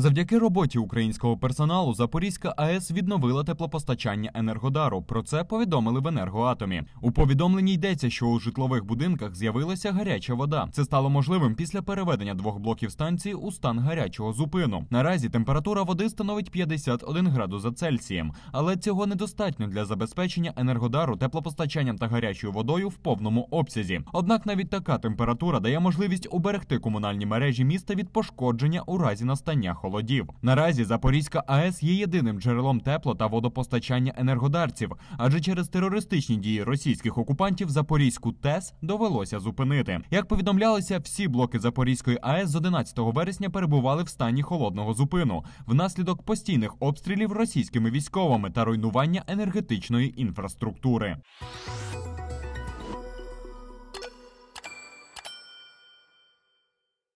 Завдяки роботі українського персоналу Запорізька АЕС відновила теплопостачання енергодару. Про це повідомили в енергоатомі. У повідомленні йдеться, що у житлових будинках з'явилася гаряча вода. Це стало можливим після переведення двох блоків станції у стан гарячого зупину. Наразі температура води становить 51 градус за Цельсієм, але цього недостатньо для забезпечення енергодару теплопостачанням та гарячою водою в повному обсязі. Однак навіть така температура дає можливість уберегти комунальні мережі міста від пошкодження у разі настання холоду холодів. Наразі Запорізька АЕС є єдиним джерелом тепла та водопостачання енергодарців, адже через терористичні дії російських окупантів Запорізьку ТЕС довелося зупинити. Як повідомлялося, всі блоки Запорізької АЕС з 11 вересня перебували в стані холодного зупину внаслідок постійних обстрілів російськими військовими та руйнування енергетичної інфраструктури.